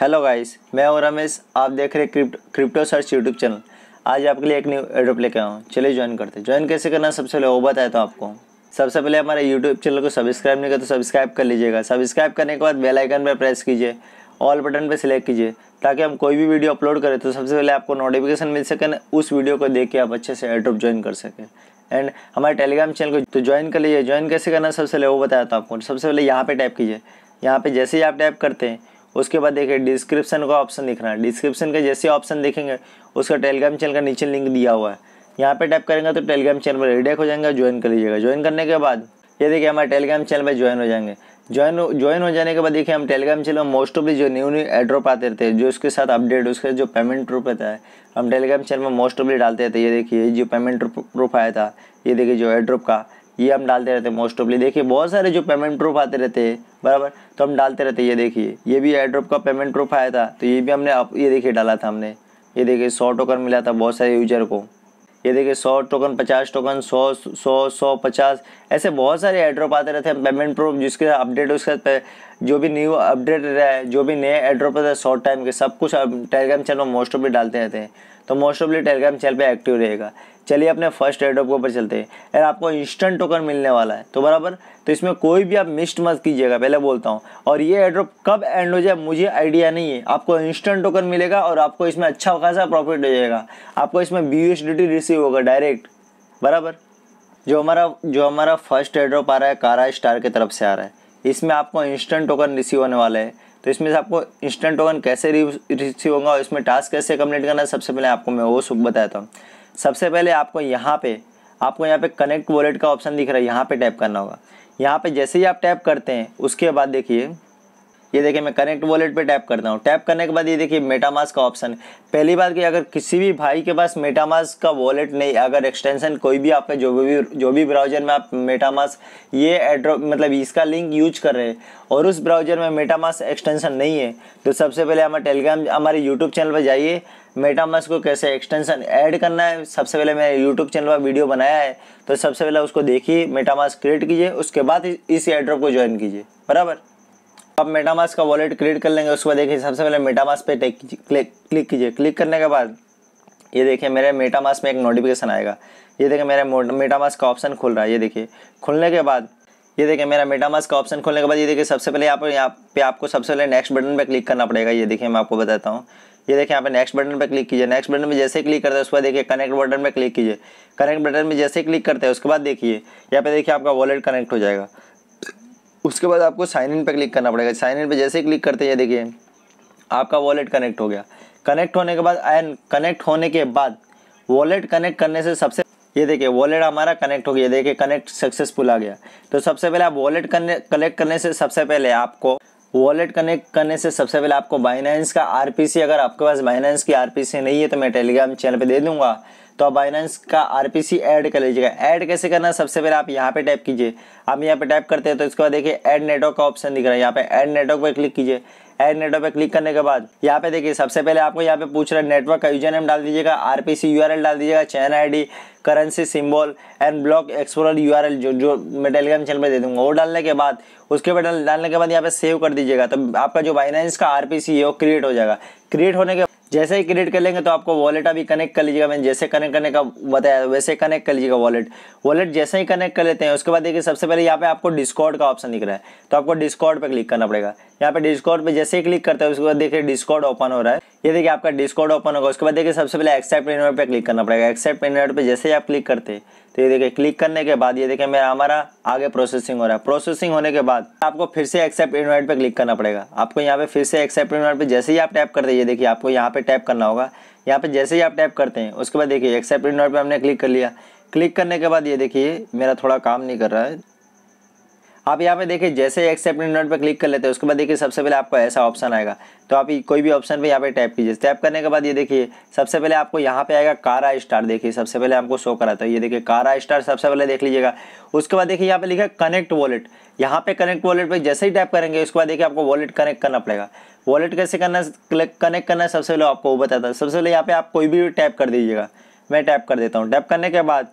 hello guys मैं हूं रमेश आप देख रहे crypt crypto search YouTube channel आज आपके लिए एक न्यू एडोप लेके आया हूँ चलिए ज्वाइन करते हैं ज्वाइन कैसे करना सबसे पहले वो बताया तो आपको सबसे पहले हमारे यूट्यूब चैनल को सब्सक्राइब नहीं किया तो सब्सक्राइब कर लीजिएगा सब्सक्राइब करने के बाद बेलाइकन पर प्रेस कीजिए ऑल बटन पर सिलेक्ट कीजिए ताकि हम कोई भी वीडियो अपलोड करें तो सबसे पहले आपको नोटिफिकेशन मिल सके उस वीडियो को देख के आप अच्छे से एड्रोप ज्वाइन कर सकें एंड हमारे टेलीग्राम चैनल को तो ज्वाइन कर लीजिए ज्वाइन कैसे करना सबसे पहले वो बताया तो आपको सबसे पहले यहाँ पर टाइप कीजिए यहाँ पे जैसे ही आप टाइप करते हैं उसके बाद देखिए डिस्क्रिप्शन का ऑप्शन दिख रहा है डिस्क्रिप्शन का जैसे ऑप्शन देखेंगे उसका टेलीग्राम चैनल का नीचे लिंक दिया हुआ है यहाँ पे टाइप करेंगे तो टेलीग्राम चैनल पर रेडेक हो जाएंगे ज्वाइन कर लीजिएगा ज्वाइन करने के बाद ये देखिए हमारे टेलीग्राम चैनल पर ज्वाइन हो जाएंगे ज्वाइन ज्वाइन हो जाने के बाद देखिए हम टेलीग्राम चैनल में मोस्ट ऑफली जो न्यू न्यू एड्रॉप आते रहते हैं जो उसके साथ अपडेट उसके जो पेमेंट प्रूफ रहता है हम टेलीग्राम चैनल में मोस्ट ऑफली डालते रहते हैं ये देखिए जो पेमेंट प्रूफ आया था ये देखिए जो एड्रॉप का ये हम डालते रहते हैं मोस्ट ऑफली देखिए बहुत सारे जो पेमेंट प्रूफ आते रहते हैं बराबर तो हम डालते रहते हैं ये देखिए ये भी एड्रॉप का पेमेंट प्रूफ आया था तो ये भी हमने अप, ये देखिए डाला था हमने ये देखिए सौ टोकन मिला था बहुत सारे यूजर को ये देखिए सौ टोकन पचास टोकन सौ सौ सौ पचास ऐसे बहुत सारे एड्रॉप आते रहते हैं पेमेंट प्रूफ जिसके अपडेट उसके जो भी न्यू अपडेट रहा है जो भी नए एड्रॉप रहता है शॉर्ट टाइम के सब कुछ टेलीग्राम चैनल मोस्ट ऑफली डालते रहते हैं तो मोस्ट ऑफली टेलीग्राम चैनल पर एक्टिव रहेगा चलिए अपने फर्स्ट एयरड्रॉप के ऊपर चलते हैं यार आपको इंस्टेंट टोकन मिलने वाला है तो बराबर तो इसमें कोई भी आप मिस्ड मत कीजिएगा पहले बोलता हूँ और ये एयरड्रॉप कब एंड हो जाए मुझे आइडिया नहीं है आपको इंस्टेंट टोकन मिलेगा और आपको इसमें अच्छा खासा प्रॉफिट हो जाएगा आपको इसमें बी रिसीव होगा डायरेक्ट बराबर जो हमारा जो हमारा फर्स्ट एड्रॉप आ रहा है कारा स्टार की तरफ से आ रहा है इसमें आपको इंस्टेंट टोकन रिसीव होने वाला है तो इसमें से आपको इंस्टेंट टोकन कैसे रिसीव होगा और इसमें टास्क कैसे कम्प्लीट करना है सबसे पहले आपको मैं वो सुख बताता हूँ सबसे पहले आपको यहाँ पे आपको यहाँ पे कनेक्ट वॉलेट का ऑप्शन दिख रहा है यहाँ पे टैप करना होगा यहाँ पे जैसे ही आप टैप करते हैं उसके बाद देखिए ये देखिए मैं कनेक्ट वॉलेट पे टैप करता हूँ टैप करने के बाद ये देखिए मेटामास का ऑप्शन है पहली बात कि अगर किसी भी भाई के पास मेटामास का वॉलेट नहीं अगर एक्सटेंशन कोई भी आपका जो भी जो भी ब्राउजर में आप मेटामास ये एड्रो मतलब इसका लिंक यूज कर रहे हैं और उस ब्राउजर में मेटामास एक्सटेंशन नहीं है तो सबसे पहले हमारे टेलीग्राम हमारे यूट्यूब चैनल पर जाइए मेटामास को कैसे एक्सटेंशन ऐड करना है सबसे पहले मैंने यूट्यूब चैनल पर वीडियो बनाया है तो सबसे पहले उसको देखिए मेटामास क्रिएट कीजिए उसके बाद इस एड्रॉप को ज्वाइन कीजिए बराबर आप मेटामास का वॉलेट क्रिएट कर लेंगे उसके बाद देखिए सबसे पहले मेटामास पे क्लिक कीजिए क्लिक करने के बाद ये देखिए मेरे मेटामास में एक नोटिफिकेशन आएगा ये देखिए मेरा मेटामास का ऑप्शन खुल रहा है ये देखिए खुलने के बाद ये देखिए मेरा मेटामास का ऑप्शन खोलने के बाद ये देखिए सबसे पहले यहाँ पर यहाँ पे आपको सबसे पहले नेक्स्ट बटन पे क्लिक करना पड़ेगा ये देखिए मैं आपको बताता हूँ ये देखिए यहाँ पे नेक्स्ट बटन पे क्लिक कीजिए नेक्स्ट बटन में जैसे ही क्लिक करते हैं उसके बाद देखिए कनेक्ट बटन पे क्लिक कीजिए कनेक्ट बटन में जैसे ही क्लिक करते हैं उसके बाद देखिए यहाँ पे देखिए आपका वॉलेट कनेक्ट हो जाएगा उसके बाद आपको साइन इन पर क्लिक करना पड़ेगा साइन इन पर जैसे ही क्लिक करते हैं देखिए आपका वॉलेट कनेक्ट हो गया कनेक्ट होने के बाद एंड कनेक्ट होने के बाद वॉलेट कनेक्ट करने से सबसे ये देखिए वॉलेट हमारा कनेक्ट हो गया देखिए कनेक्ट सक्सेसफुल आ गया तो सबसे पहले आप वॉलेट करने कलेक्ट करने से सबसे पहले आपको वॉलेट कनेक्ट करने से सबसे पहले आपको बाइनेंस का आरपीसी अगर आपके पास बाइनेंस की आरपीसी नहीं है तो मैं टेलीग्राम चैनल पे दे दूंगा तो आप बाइनेंस का आरपीसी ऐड कर लीजिएगा ऐड कैसे करना है सबसे पहले आप यहाँ पे टाइप कीजिए आप यहाँ पे टाइप करते हैं तो इसके बाद देखिए ऐड नेटवर्क का ऑप्शन दिख रहा है यहाँ पे ऐड नेटवर्क पर क्लिक कीजिए ऐड नेटवर्क पर क्लिक करने के बाद यहाँ पे देखिए सबसे पहले आपको यहाँ पे पूछ रहा है नेटवर्क का यूजर नेम डाल दीजिएगा आर एल डाल दीजिएगा chain D currency symbol and block explore L जो जो मैं टेलीग्राम चैनल पर दे दूंगा वो डालने के बाद उसके बाद डालने के बाद यहाँ पे सेव कर दीजिएगा तो आपका जो बाइनेंस का सी है वो क्रिएट हो जाएगा क्रिएट होने के जैसे ही क्रिएट कर लेंगे तो आपको वॉलेट अभी कनेक्ट कर लीजिएगा मैंने जैसे कनेक्ट करने का बताया वैसे कनेक्ट कर लीजिएगा वॉलेट वॉलेट जैसे ही कनेक्ट कर लेते हैं उसके बाद देखिए सबसे पहले यहाँ पे आपको डिस्कॉर्ड का ऑप्शन दिख रहा है तो आपको डिस्कॉर्ड पर क्लिक करना पड़ेगा यहाँ पे डिस्कॉर्ड पर जैसे ही क्लिक करते हैं उसके बाद देखिए डिस्कॉर्ड ओपन हो रहा है ये देखिए आपका डिस्कॉर्ड ओपन होगा उसके बाद देखिए सबसे पहले एक्सेप्ट इनवाइट पे क्लिक करना पड़ेगा एक्सेप्ट इनवाइट पे जैसे ही आप क्लिक करते तो ये देखिए क्लिक करने के बाद ये देखिए मेरा हमारा आगे प्रोसेसिंग हो रहा है प्रोसेसिंग होने के बाद आपको फिर से एक्सेप्ट इनवाइट पे क्लिक करना पड़ेगा आपको यहाँ पे फिर से एक्सेप्ट इनवाइट पे जैसे ही आप टैप करते ये देखिए आपको यहाँ पे टैप करना होगा यहाँ पे जैसे ही आप टैप करते हैं उसके बाद देखिए एक्सेप्ट इनवाइट पे हमने क्लिक कर लिया क्लिक करने के बाद ये देखिए मेरा थोड़ा काम नहीं कर रहा है आप यहाँ पे देखिए जैसे एक्सेप्ट नोट पर क्लिक कर लेते हैं उसके बाद देखिए सबसे पहले आपको ऐसा ऑप्शन आएगा तो आप कोई भी ऑप्शन पे यहाँ पे टैप कीजिए टैप करने के बाद ये देखिए सबसे पहले आपको यहाँ पे आएगा कारा स्टार देखिए सबसे पहले आपको शो कराता है ये देखिए कारा स्टार सबसे पहले देख लीजिएगा उसके बाद देखिए यहाँ पे लिखा कनेक्ट वॉलेट यहाँ पे कनेक्ट वॉलेट पर जैसे ही टैप करेंगे उसके बाद देखिए आपको वॉलेट कनेक्ट करना पड़ेगा वॉलेट कैसे करना कनेक्ट करना सबसे पहले आपको वो बताता है सबसे पहले यहाँ पे आप कोई भी टैप कर दीजिएगा मैं टैप कर देता हूँ टैप करने के बाद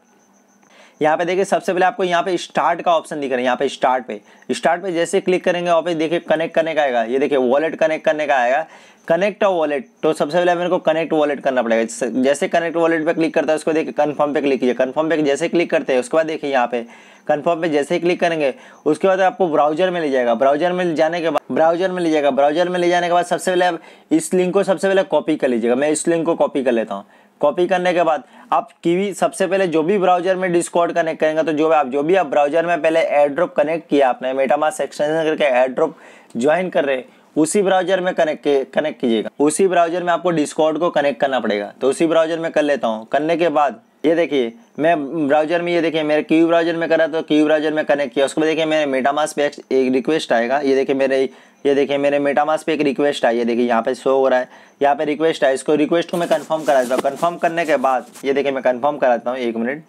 यहाँ पे देखिए सबसे पहले आपको यहाँ पे स्टार्ट का ऑप्शन दिख रहा है यहाँ पे स्टार्ट पे स्टार्ट पे जैसे क्लिक करेंगे वहाँ पे देखिए कनेक्ट करने का आएगा ये देखिए वॉलेट कनेक्ट करने का आएगा कनेक्ट अ वॉलेट तो सबसे पहले मेरे को कनेक्ट वॉलेट करना पड़ेगा जैसे कनेक्ट वॉलेट पे क्लिक करता है उसको देखिए कन्फर्म पे क्लिक कीजिए कन्फर्म पे जैसे क्लिक करते हैं उसके बाद देखिए यहाँ पे कन्फर्म पे जैसे ही क्लिक करेंगे उसके बाद आपको ब्राउजर में ले जाएगा ब्राउजर में जाने के बाद ब्राउजर में ले जाएगा ब्राउजर में ले जाने के बाद सबसे पहले आप इस लिंक को सबसे पहले कॉपी कर लीजिएगा मैं इस लिंक को कॉपी कर लेता हूँ कॉपी करने के बाद आप कीवी सबसे पहले जो भी ब्राउजर में डिस्कॉर्ड कनेक्ट करेंगे तो जो आप जो भी आप ब्राउजर में पहले एड्रॉप ड्रॉप कनेक्ट किया आपने मेटामास एक्सटेंशन करके एड्रॉप ज्वाइन कर रहे उसी ब्राउजर में कनेक्ट कनेक्ट कीजिएगा उसी ब्राउजर में आपको डिस्कॉर्ड को कनेक्ट करना पड़ेगा तो उसी ब्राउजर में कर लेता हूँ करने के बाद ये देखिए मैं ब्राउजर में ये देखिए मेरे क्यू ब्राउजर में करा तो क्यू ब्राउजर में कनेक्ट किया उसको देखिए मेरे मेटामास पे एक रिक्वेस्ट आएगा ये देखिए मेरे ये देखिए मेरे मेटामास पे एक रिक्वेस्ट आई है देखिए यहाँ पे शो हो रहा है यहाँ पे रिक्वेस्ट आया इसको रिक्वेस्ट को मैं कंफर्म करा देता हूँ कन्फर्म करने के बाद ये देखिए मैं कन्फर्म कराता हूँ एक मिनट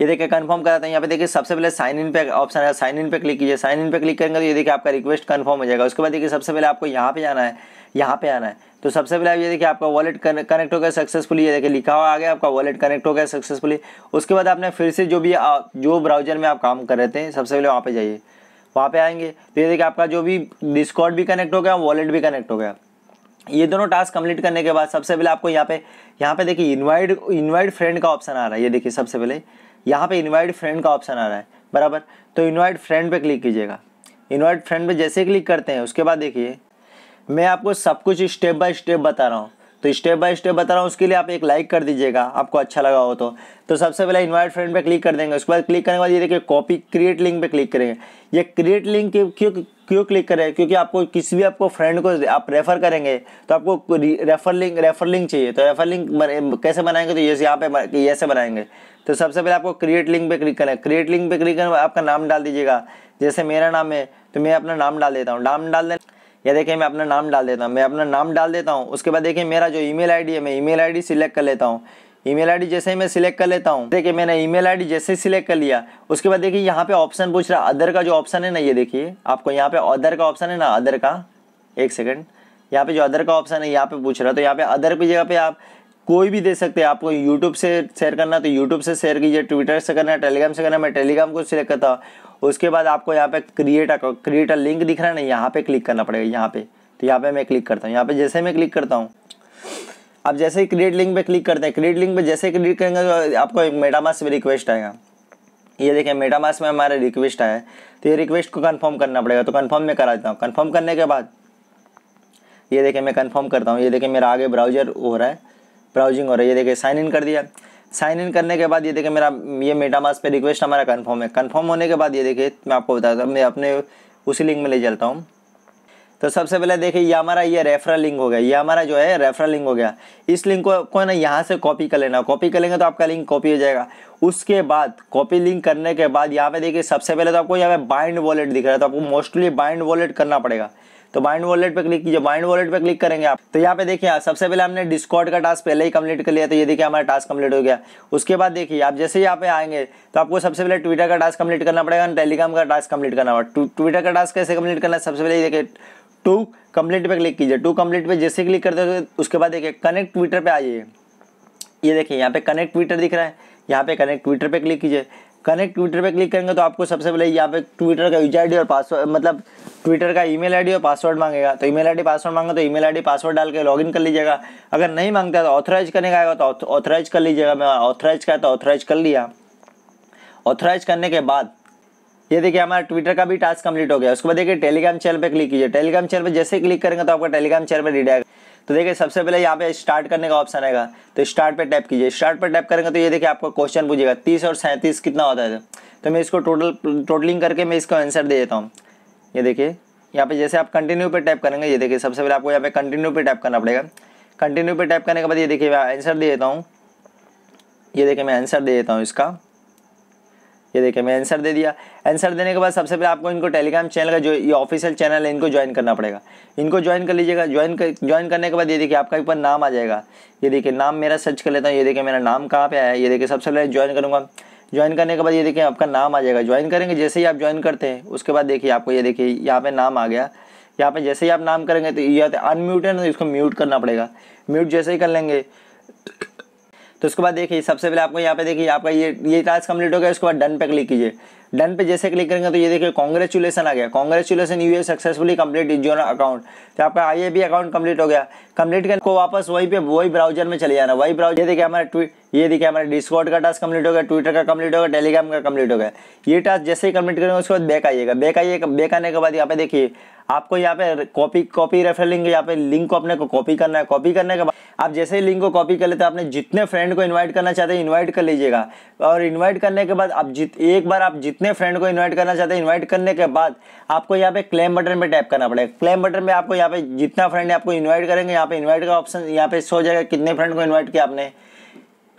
ये देखिए कंफर्म कराते हैं यहाँ पे देखिए सबसे पहले साइन इन पे ऑप्शन है साइन इन पे क्लिक कीजिए साइन इन पे क्लिक करेंगे तो ये देखिए आपका रिक्वेस्ट कन्फर्म हो जाएगा उसके बाद देखिए सबसे पहले आपको यहाँ पे आना है यहाँ पे आना है तो सबसे पहले आप ये देखिए आपका वॉलेट कनेक्ट हो गया सक्सेसफुली ये देखिए लिखा हुआ आ गया आपका वॉलेट कनेक्ट हो गया सक्सेसफुली उसके बाद आपने फिर से जो भी जो ब्राउजर में आप काम कर रहे थे सबसे पहले वहाँ पर जाइए वहाँ पर आएंगे तो ये देखिए आपका जो भी डिस्कॉट भी कनेक्ट हो गया वॉलेट भी कनेक्ट हो गया ये दोनों टास्क कंप्लीट करने के बाद सबसे पहले आपको यहाँ पे यहाँ पे देखिए इनवाइट इनवाइट फ्रेंड का ऑप्शन आ रहा है ये देखिए सबसे पहले यहाँ पे इनवाइट फ्रेंड का ऑप्शन आ रहा है बराबर तो इनवाइट फ्रेंड पे क्लिक कीजिएगा इनवाइट फ्रेंड पे जैसे क्लिक करते हैं उसके बाद देखिए मैं आपको सब कुछ स्टेप बाय स्टेप बता रहा हूँ तो स्टेप बाय स्टेप बता रहा हूँ उसके लिए आप एक लाइक कर दीजिएगा आपको अच्छा लगा हो तो तो सबसे पहले इनवाइट फ्रेंड पे क्लिक कर देंगे उसके बाद क्लिक करने के बाद ये देखिए कॉपी क्रिएट लिंक पे क्लिक करेंगे ये क्रिएट लिंक क्यों क्यों क्लिक करें क्योंकि आपको किसी भी आपको फ्रेंड को आप रेफ़र करेंगे तो आपको रेफ़र लिंक रेफ़र लिंक चाहिए तो रेफ़र लिंक कैसे बनाएंगे तो ये यहाँ पे ये बनाएंगे तो सबसे पहले आपको क्रिएट लिंक पे क्लिक करें क्रिएट लिंक पे क्लिक करें आपका नाम डाल दीजिएगा जैसे मेरा नाम है तो मैं अपना नाम डाल देता हूँ नाम डाल देना या देखिए मैं अपना नाम डाल देता हूँ मैं अपना नाम डाल देता हूँ उसके बाद देखिए मेरा जो ईमेल आईडी है मैं ईमेल आईडी सिलेक्ट कर लेता हूँ ईमेल आईडी जैसे ही मैं सिलेक्ट कर लेता हूँ देखिए मैंने ईमेल आईडी जैसे ही सिलेक्ट कर लिया उसके बाद देखिए यहाँ पे ऑप्शन पूछ रहा अदर का जो ऑप्शन है ना ये देखिए आपको यहाँ पे अदर का ऑप्शन है ना अदर का एक सेकेंड यहाँ पे जो अदर का ऑप्शन है यहाँ पे पूछ रहा है तो यहाँ पे अदर की जगह पे आप कोई भी दे सकते हैं आपको यूट्यूब से शेयर करना तो यूट्यूब से शेयर कीजिए ट्विटर से करना टेलीग्राम से करना मैं टेलीग्राम को सिलेक्ट करता हूँ उसके बाद आपको यहाँ पे create account create a link दिख रहा है ना यहाँ पे क्लिक करना पड़ेगा यहाँ पे तो यहाँ पे मैं क्लिक करता हूँ यहाँ पे जैसे मैं क्लिक करता हूँ आप जैसे ही क्रिएट लिंक पे क्लिक करते हैं क्रिएट लिंक पे जैसे क्रिएट करेंगे तो आपको एक मेटामास में रिक्वेस्ट आएगा ये देखें मेटामास में हमारा रिक्वेस्ट आया तो ये रिक्वेस्ट को कन्फर्म करना पड़ेगा तो कन्फर्म मैं करा देता हूँ कन्फर्म करने के बाद ये देखें मैं कन्फर्म करता हूँ ये देखें मेरा आगे ब्राउजर हो रहा है ब्राउजिंग हो रही है देखिए साइन इन कर दिया साइन इन करने के बाद ये देखिए मेरा ये मेटामास पे रिक्वेस्ट हमारा कन्फर्म है कन्फर्म होने के बाद ये देखिए मैं आपको बताता हूँ मैं अपने उसी लिंक में ले चलता हूँ तो सबसे पहले देखिए ये हमारा ये रेफरल लिंक हो गया ये हमारा जो है रेफरल लिंक हो गया इस लिंक को को ना यहाँ से कॉपी कर लेना कॉपी कर लेंगे तो आपका लिंक कॉपी हो जाएगा उसके बाद कॉपी लिंक करने के बाद यहाँ पे देखिए सबसे पहले तो आपको यहाँ पे बाइंड वॉलेट दिख रहा है तो आपको मोस्टली बाइंड वॉलेट करना पड़ेगा तो बाइंड वॉलेट पे क्लिक कीजिए बाइंड वॉलेट पे क्लिक करेंगे आप तो यहाँ पे देखिए हाँ, सबसे पहले हमने डिस्कॉर्ड का टास्क पहले ही कंप्लीट कर लिया तो ये देखिए हमारा टास्क कंप्लीट हो गया उसके बाद देखिए आप जैसे यहाँ पे आएंगे तो आपको सबसे पहले ट्विटर का टास्क कंप्लीट करना पड़ेगा टेलीग्राम का टास्क कंप्लीट करना होगा ट्विटर का टास्क कैसे कंप्लीट करना है सबसे पहले देखिए टू कंप्लीट पे क्लिक कीजिए टू कंप्लीट पे जैसे क्लिक करते हो उसके बाद देखिए कनेक्ट ट्विटर पे आइए ये देखिए यहाँ पे कनेक्ट ट्विटर दिख रहा है यहाँ पे कनेक्ट ट्विटर पे क्लिक कीजिए कनेक्ट ट्विटर पे क्लिक करेंगे तो आपको सबसे पहले यहाँ पे ट्विटर का यूजर आईडी और पासवर्ड मतलब ट्विटर का ईमेल आईडी और पासवर्ड मांगेगा तो ईमेल आईडी पासवर्ड मांगा तो ईमेल आईडी पासवर्ड डाल के लॉगिन कर लीजिएगा अगर नहीं मांगता तो ऑथराइज करने का आएगा तो ऑथराइज कर लीजिएगा मैं ऑथराइज का तो ऑथराइज कर लिया ऑथराइज करने के बाद ये देखिए हमारा ट्विटर का भी टास्क कंप्लीट हो गया उसके बाद देखिए टेलीग्राम चैनल पर क्लिक कीजिए टेलीग्राम चैनल पर जैसे क्लिक करेंगे तो आपका टेलीग्राम चैनल पर डी तो देखिए सबसे पहले यहाँ पे स्टार्ट करने का ऑप्शन आएगा तो स्टार्ट पे टैप कीजिए स्टार्ट पे टैप करेंगे तो ये देखिए आपका क्वेश्चन पूछेगा तीस और सैंतीस कितना होता है तो मैं इसको टोटल टोटलिंग करके मैं इसको आंसर दे देता हूँ ये देखिए यहाँ पे जैसे आप कंटिन्यू पे टैप करेंगे ये देखिए सबसे पहले आपको यहाँ पे कंटिन्यू पे टैप करना पड़ेगा कंटिन्यू पे टैप करने के बाद ये देखिए मैं आंसर दे देता हूँ ये देखिए मैं आंसर दे देता हूँ इसका ये देखिए मैं आंसर दे दिया आंसर देने के बाद सबसे पहले आपको इनको टेलीग्राम चैनल का जो ये ऑफिशियल चैनल है इनको ज्वाइन करना पड़ेगा इनको ज्वाइन कर लीजिएगा ज्वाइन कर ज्वाइन करने के बाद ये देखिए आपका एक बार नाम आ जाएगा ये देखिए नाम मेरा सर्च कर लेता हूँ ये देखिए मेरा नाम कहाँ पर आया ये देखिए सबसे पहले ज्वाइन करूँगा ज्वाइन करने के बाद ये देखिए आपका नाम आ जाएगा ज्वाइन करेंगे जैसे ही आप ज्वाइन करते हैं उसके बाद देखिए आपको ये देखिए यहाँ पर नाम आ गया यहाँ पे जैसे ही आप नाम करेंगे तो ये अनम्यूट है ना इसको म्यूट करना पड़ेगा म्यूट जैसे ही कर लेंगे तो उसके बाद देखिए सबसे पहले आपको यहाँ पे देखिए आपका ये ये टास्क कंप्लीट हो गया उसके बाद डन पे क्लिक कीजिए डन पे जैसे क्लिक करेंगे तो ये देखिए कॉन्ग्रेचुलेसन आ गया congratulation you successfully complete is your account तो आपका आई भी अकाउंट कंप्लीट हो गया कंप्लीट करने को वापस वहीं पे वही ब्राउजर में चले जाना वही ब्राउजर देखिए हमारा ट्वीट ये देखिए हमारा डिस्कॉर्ड का टास्क कंप्लीट हो गया ट्विटर का कंप्लीट हो गया टेलीग्राम का कंप्लीट हो गया ये टास्क जैसे ही कंप्लीट करेंगे उसके बाद बैक आइएगा बैक आइएगा बैक आने के बाद यहाँ पे देखिए आपको यहाँ पे कॉपी कॉपी रेफर लिंक यहाँ पे लिंक को अपने को कॉपी करना है कॉपी करने के बाद आप जैसे ही लिंक को कॉपी कर लेते हैं आपने जितने फ्रेंड को इन्वाइट करना चाहते हैं इन्वाइट कर लीजिएगा और इन्वाइट करने के बाद आप जित एक बार आप जित कितने फ्रेंड को इन्वाइट करना चाहते हैं इन्वाइट करने के बाद आपको यहाँ पे क्लेम बटन पे टैप करना पड़ेगा क्लेम बटन पे आपको यहाँ पे जितना फ्रेंड है आपको इन्वाइट करेंगे यहाँ पे इन्वाइट का ऑप्शन यहाँ पे सो जाएगा कितने फ्रेंड को इन्वाइट किया आपने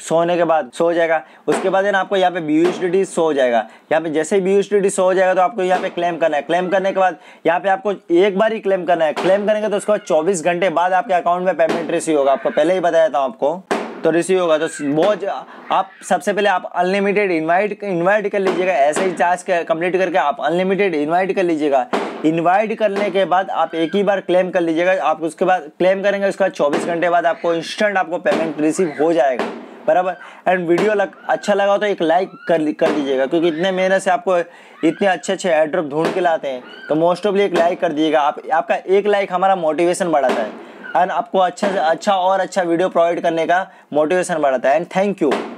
सो होने के बाद सो हो जाएगा उसके बाद आपको यहाँ पे बी यू सो हो जाएगा यहाँ पे जैसे ही बी यू सो हो जाएगा तो आपको यहाँ पे क्लेम करना है क्लेम करने के बाद यहाँ पे आपको एक बार ही क्लेम करना है क्लेम करेंगे तो उसके बाद चौबीस घंटे बाद आपके अकाउंट में पेमेंट रिसीव होगा आपको पहले ही बताया था आपको तो रिसीव होगा तो बहुत आप सबसे पहले आप अनलिमिटेड इनवाइट इनवाइट कर लीजिएगा ऐसे ही चार्ज कंप्लीट करके आप अनलिमिटेड इनवाइट कर लीजिएगा इनवाइट करने के बाद आप एक ही बार क्लेम कर लीजिएगा आप उसके बाद क्लेम करेंगे उसके बाद चौबीस घंटे बाद आपको इंस्टेंट आपको पेमेंट रिसीव हो जाएगा बराबर एंड वीडियो लग, अच्छा लगा हो तो एक लाइक कर कर दीजिएगा क्योंकि इतने मेहनत से आपको इतने अच्छे अच्छे एड्रॉप ढूंढ के लाते हैं तो मोस्ट ऑफली एक लाइक कर दीजिएगा आप आपका एक लाइक हमारा मोटिवेशन बढ़ाता है एंड आपको अच्छे से अच्छा और अच्छा वीडियो प्रोवाइड करने का मोटिवेशन बढ़ाता है एंड थैंक यू